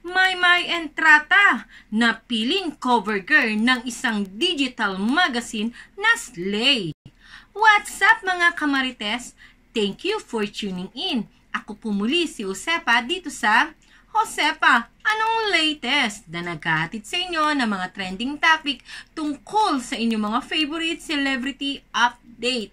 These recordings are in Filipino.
My My Entrata na piling cover girl ng isang digital magazine na Slay. What's up mga kamarites? Thank you for tuning in. Ako po muli si Josepa dito sa Josepa, anong latest na naghahatid sa inyo ng mga trending topic tungkol sa inyong mga favorite celebrity update?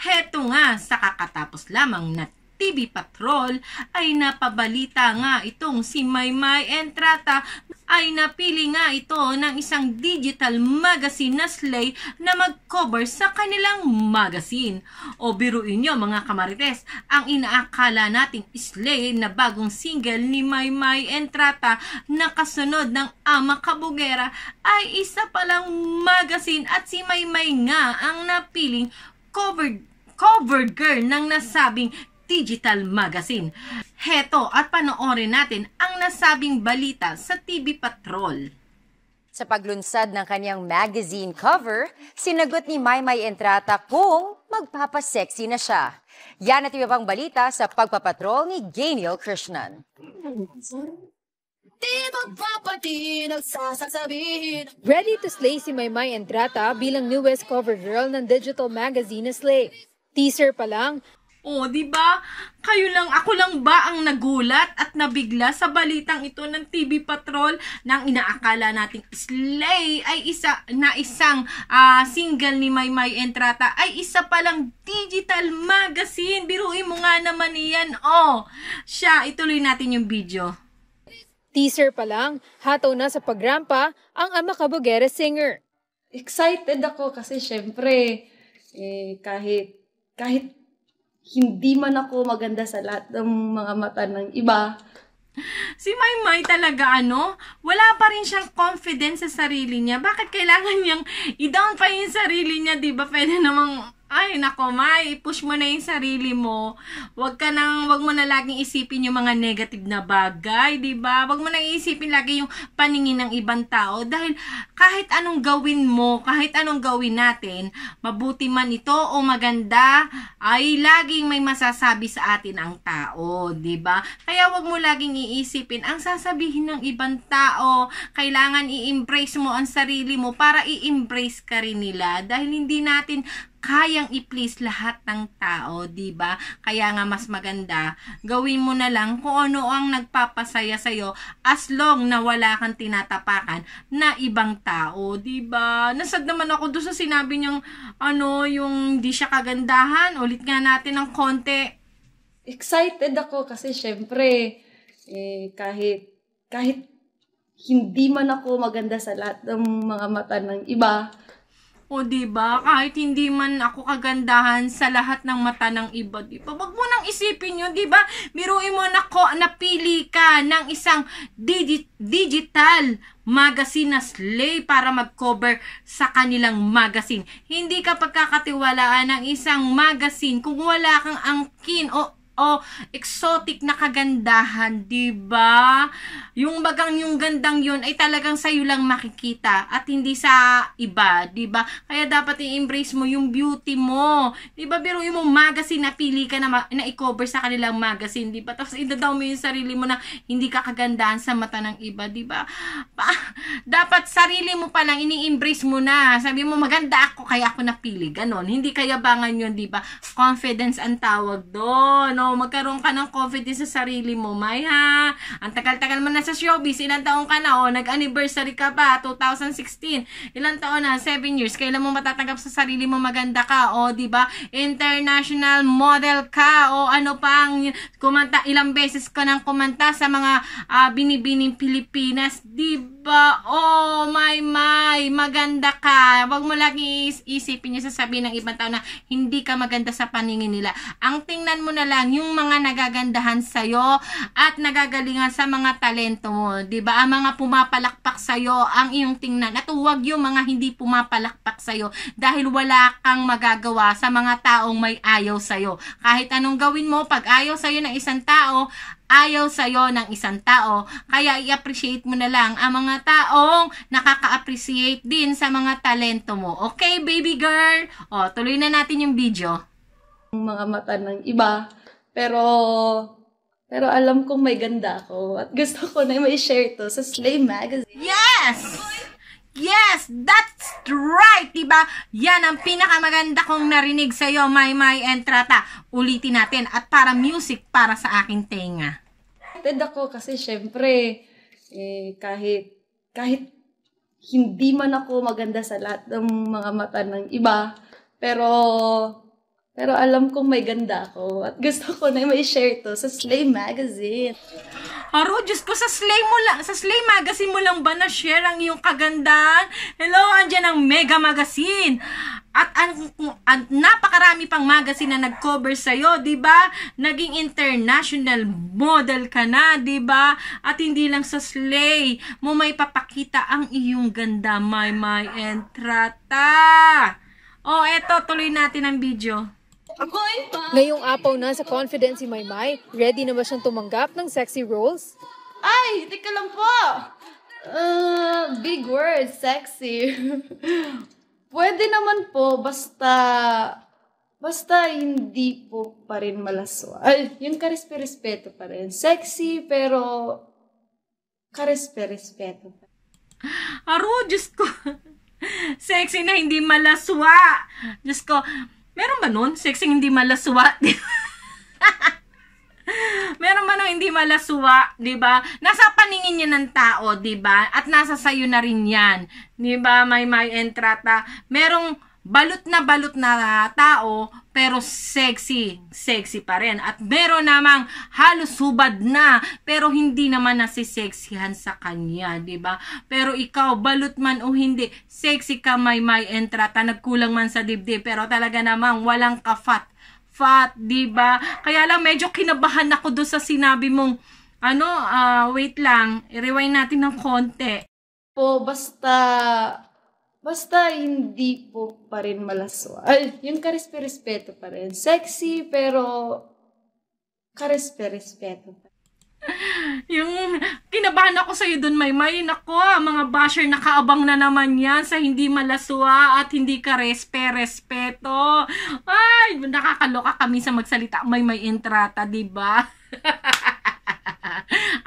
Heto nga, sa kakatapos lamang na TV Patrol ay napabalita nga itong si Maymay Entrata ay napili nga ito ng isang digital magazine na Slay na mag-cover sa kanilang magazine. O biruin nyo mga kamarites, ang inaakala nating Slay na bagong single ni Maymay Entrata na kasunod ng Ama Kabugera ay isa palang magazine at si Maymay nga ang napiling covered cover girl ng nasabing Digital Magazine. Heto at panoorin natin ang nasabing balita sa TV Patrol. Sa paglunsad ng kanyang magazine cover, sinagot ni Maymay Entrata kung magpapasexy na siya. Yan at iba pang balita sa pagpapatrol ni Geniel Krishnan. Ready to slay si Maymay Entrata bilang newest cover girl ng digital magazine na Slay. Teaser pa lang, oh, di ba? Kayo lang, ako lang ba ang nagulat at nabigla sa balitang ito ng TV Patrol nang inaakala nating Slay ay isa na isang uh, single ni Maymay Entrata ay isa palang digital magazine. Biruin mo nga naman 'yan. oh, siya, ituloy natin yung video. Teaser pa lang, hataw na sa pagrampa ang ama kabugera singer. Excited ako kasi syempre, eh, kahit, kahit hindi man ako maganda sa lahat ng mga mata ng iba. Si Maymay talaga ano, wala pa rin siyang confidence sa sarili niya. Bakit kailangan niyang i downplay yung sarili niya, 'di ba? Pwede namang ay, nako, May, push mo na yung sarili mo. Huwag ka nang, huwag mo na laging isipin yung mga negative na bagay, di ba? Huwag mo na isipin lagi yung paningin ng ibang tao. Dahil kahit anong gawin mo, kahit anong gawin natin, mabuti man ito o maganda, ay laging may masasabi sa atin ang tao, di ba? Kaya huwag mo laging iisipin ang sasabihin ng ibang tao. Kailangan i-embrace mo ang sarili mo para i-embrace ka rin nila. Dahil hindi natin kayang i-please lahat ng tao, 'di ba? Kaya nga mas maganda, gawin mo na lang kung ano ang nagpapasaya sa iyo as long na wala kang tinatapakan na ibang tao, 'di ba? Nasad naman ako doon sa sinabi niyang ano, yung di siya kagandahan, ulit nga natin ng konti. Excited ako kasi syempre eh kahit kahit hindi man ako maganda sa lahat ng mga mata ng iba, o di ba? Kahit hindi man ako kagandahan sa lahat ng mata ng iba, di ba? mo nang isipin 'yun, di ba? Biruin mo na ko napili ka ng isang digi- digital magazine na slay para mag-cover sa kanilang magazine. Hindi ka pagkakatiwalaan ng isang magazine kung wala kang angkin o oh, exotic na kagandahan, 'di ba? Yung bagang yung gandang 'yon ay talagang sa iyo lang makikita at hindi sa iba, 'di ba? Kaya dapat i-embrace mo yung beauty mo. 'Di ba? Biro yung magazine na pili ka na, na i-cover sa kanilang magazine, 'di ba? Tapos idadaw mo yung sarili mo na hindi ka kagandahan sa mata ng iba, 'di ba? dapat sarili mo pa lang ini-embrace mo na. Sabi mo maganda ako kaya ako napili, ganon. Hindi kayabangan 'yon, 'di ba? Confidence ang tawag doon. No? ikaw, magkaroon ka ng confidence sa sarili mo, Maya. Ang tagal-tagal mo na sa showbiz, ilang taon ka na, oh, nag-anniversary ka pa, 2016, ilang taon na, 7 years, kailan mo matatanggap sa sarili mo maganda ka, oh, di ba? International model ka, o oh, ano ang kumanta, ilang beses ka nang kumanta sa mga uh, ah, binibining Pilipinas, di ba? Oh, my, my! maganda ka. Huwag mo lagi isipin yung sasabihin ng ibang tao na hindi ka maganda sa paningin nila. Ang tingnan mo na lang yung mga nagagandahan sa'yo at nagagalingan sa mga talento mo. ba diba? Ang mga pumapalakpak sa'yo ang iyong tingnan. At huwag yung mga hindi pumapalakpak sa'yo dahil wala kang magagawa sa mga taong may ayaw sa'yo. Kahit anong gawin mo, pag ayaw sa'yo ng isang tao, ayaw sa'yo ng isang tao. Kaya i-appreciate mo na lang ang mga taong nakaka-appreciate din sa mga talento mo. Okay, baby girl? O, tuloy na natin yung video. Ang mga mata ng iba. Pero, pero alam kong may ganda ako. At gusto ko na may share to sa Slay Magazine. Yes! Yes! That's right! Diba? Yan ang pinakamaganda kong narinig sa'yo, My My Entrata. Ulitin natin. At para music para sa akin tenga. Excited ako kasi syempre, eh, kahit, kahit hindi man ako maganda sa lahat ng mga mata ng iba, pero pero alam kong may ganda ako at gusto ko na may share to sa Slay Magazine. Aro, Diyos ko, sa Slay, mo lang, sa Slay Magazine mo lang ba na-share ang iyong kagandahan? Hello, andyan ang Mega Magazine. At ang, ang napakarami pang magazine na nag-cover sa iyo, 'di ba? Naging international model ka na, 'di ba? At hindi lang sa slay mo may papakita ang iyong ganda, my my entrata. Oh, eto tuloy natin ang video. Ngayong apaw na sa confidence si Maymay, ready na ba siyang tumanggap ng sexy roles? Ay, teka lang po! Uh, big words, sexy. Pwede naman po, basta, basta hindi po pa rin malaswa. Ay, yung karespe-respeto pa rin. Sexy, pero karespe-respeto pa Aro, Diyos ko. Sexy na hindi malaswa. Diyos ko, meron ba nun? Sexy hindi malaswa? Meron man o hindi malasuwa, 'di ba? Nasa paningin niya ng tao, 'di ba? At nasa sayo na rin 'yan. 'Di ba? May may entrata. Merong balot na balot na tao pero sexy, sexy pa rin. At meron namang halos hubad na, pero hindi naman nasi nasisexihan sa kanya, di ba? Pero ikaw, balut man o hindi, sexy ka may may entrata, nagkulang man sa dibdib, pero talaga namang walang kafat fat, 'di ba? Kaya lang medyo kinabahan ako do sa sinabi mong ano, uh, wait lang, i-rewind natin ng konti. Po basta basta hindi po pa rin malaswa. Ay, yung karespe-respeto pa rin. Sexy pero karesperespeto pa yung kinabahan ako sa'yo iyo doon, Maymay. Nako, mga basher nakaabang na naman yan sa hindi malaswa at hindi ka respe, respeto. Ay, nakakaloka kami sa magsalita. Maymay intrata, di ba?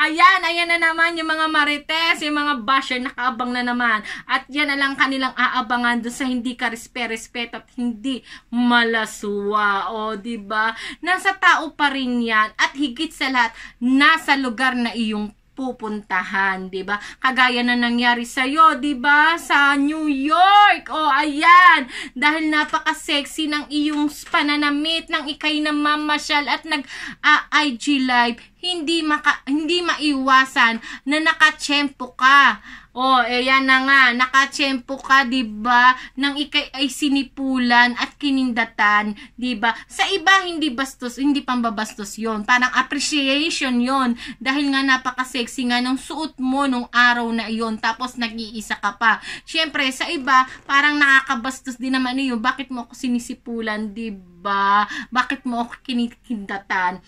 Ayan, ayan na naman yung mga marites, yung mga basher, nakaabang na naman. At yan na lang kanilang aabangan doon sa hindi ka respe-respeto at hindi malaswa. O, ba diba? Nasa tao pa rin yan. At higit sa lahat, nasa lugar na iyong pupuntahan, 'di ba? Kagaya na nangyari sa iyo, 'di ba? Sa New York. Oh, ayan. Dahil napaka-sexy ng iyong pananamit ng ikay na mamasyal at nag-IG live, hindi maka, hindi maiwasan na nakatsyempo ka. oh, ayan na nga, nakatsyempo ka, 'di ba? Nang ikay ay sinipulan at kinindatan, 'di ba? Sa iba hindi bastos, hindi pambabastos 'yon. Parang appreciation 'yon dahil nga napaka-sexy nga ng suot mo nung araw na 'yon tapos nag-iisa ka pa. Syempre, sa iba parang nakakabastos din naman 'yon. Bakit mo ako sinisipulan, 'di ba? Bakit mo ako kinikindatan?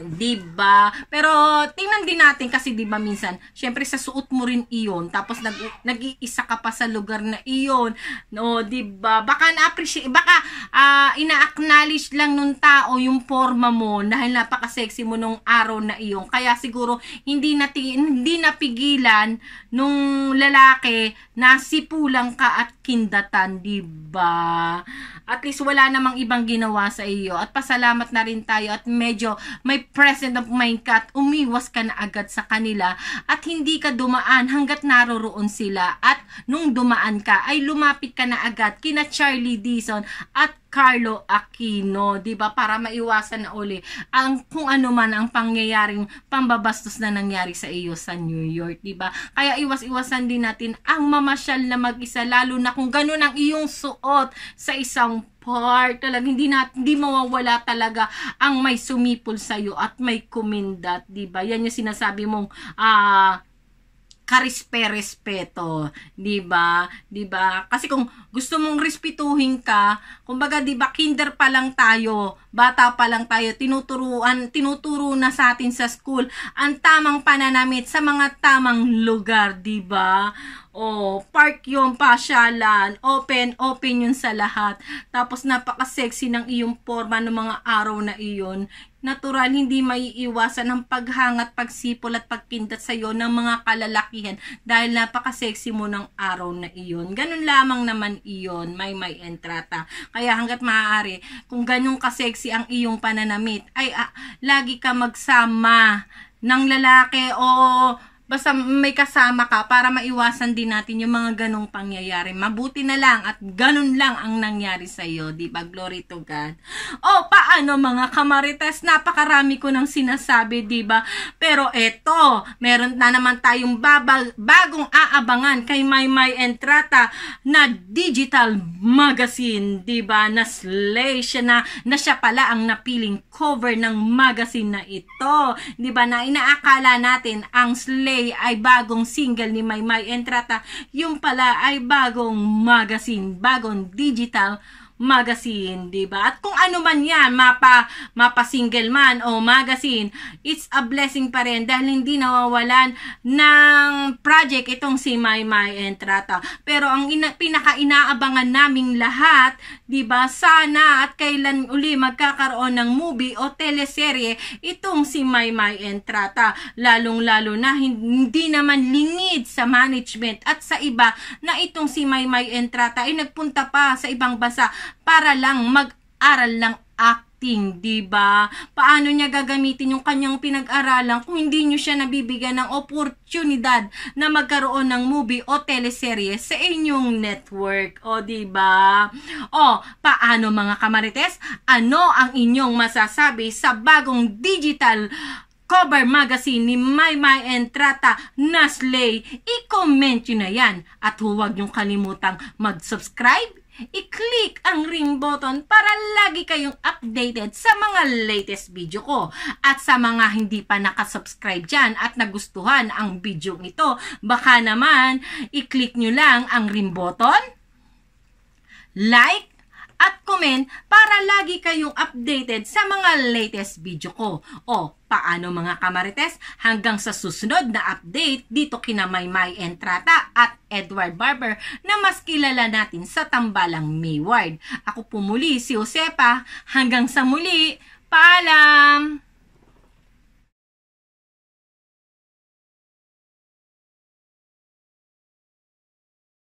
Diba? Pero tingnan din natin kasi 'di ba minsan, syempre sa suot mo rin iyon tapos nag nag-iisa ka pa sa lugar na iyon. No, 'di ba? Baka na-appreciate, baka uh, ina-acknowledge lang nung tao yung forma mo dahil napaka-sexy mo nung araw na iyon. Kaya siguro hindi na hindi napigilan nung lalaki na sipulang ka at kindatan, 'di ba? At least wala namang ibang ginawa sa iyo at pasalamat na rin tayo at medyo may may present of mind ka at umiwas ka na agad sa kanila at hindi ka dumaan hanggat naroroon sila at nung dumaan ka ay lumapit ka na agad kina Charlie Dison at Carlo Aquino, 'di ba? Para maiwasan na uli ang kung ano man ang pangyayaring pambabastos na nangyari sa iyo sa New York, 'di ba? Kaya iwas-iwasan din natin ang mamasyal na mag-isa lalo na kung ganun ang iyong suot sa isang part. talaga hindi, na, hindi mawawala talaga ang may sumipol iyo at may kumindat. ba Yan yung sinasabi mong ah, uh, karispe-respeto, 'di ba? 'Di ba? Kasi kung gusto mong respetuhin ka, kumbaga 'di ba kinder pa lang tayo, bata pa lang tayo, tinuturuan, tinuturo na sa atin sa school ang tamang pananamit sa mga tamang lugar, 'di ba? O, park yung pasyalan, open, open yun sa lahat. Tapos napaka-sexy ng iyong forma ng mga araw na iyon. Natural, hindi maiiwasan ang paghangat, pagsipol at pagkindat sa iyo ng mga kalalakihan dahil napaka-sexy mo ng araw na iyon. Ganun lamang naman iyon, may may entrata. Kaya hanggat maaari, kung ganyong ka-sexy sexy ang iyong pananamit ay ah, lagi ka magsama ng lalaki o basta may kasama ka para maiwasan din natin yung mga ganong pangyayari. Mabuti na lang at ganun lang ang nangyari sa iyo, 'di ba? Glory to God. O paano mga kamarites, napakarami ko nang sinasabi, 'di ba? Pero eto, meron na naman tayong babag, bagong aabangan kay Maymay Entrata na digital magazine, 'di ba? Na slay siya na, na siya pala ang napiling cover ng magazine na ito, 'di ba? Na inaakala natin ang slay Today ay bagong single ni Maymay Entrata. Yung pala ay bagong magazine, bagong digital magazine, 'di ba? At kung ano man 'yan, mapa mapa single man o magazine, it's a blessing pa rin dahil hindi nawawalan ng project itong si May May Entrata. Pero ang ina, pinaka inaabangan naming lahat, 'di ba? Sana at kailan uli magkakaroon ng movie o teleserye itong si May May Entrata, lalong-lalo na hindi naman lingid sa management at sa iba na itong si May May Entrata ay nagpunta pa sa ibang bansa para lang mag-aral lang acting, 'di ba? Paano niya gagamitin yung kanyang pinag-aralan kung hindi niyo siya nabibigyan ng oportunidad na magkaroon ng movie o teleserye sa inyong network, o 'di ba? O paano mga kamarites? Ano ang inyong masasabi sa bagong digital cover magazine ni Maymay Entrata Nasley, i-comment nyo na yan. At huwag nyo kalimutang mag-subscribe, i-click ang ring button para lagi kayong updated sa mga latest video ko. At sa mga hindi pa nakasubscribe dyan at nagustuhan ang video ito, baka naman i-click nyo lang ang ring button, like, at comment para lagi kayong updated sa mga latest video ko. O, paano mga kamarites? Hanggang sa susunod na update dito kina Maymay Entrata at Edward Barber na mas kilala natin sa tambalang Mayward. Ako po muli si Josepa. Hanggang sa muli, paalam!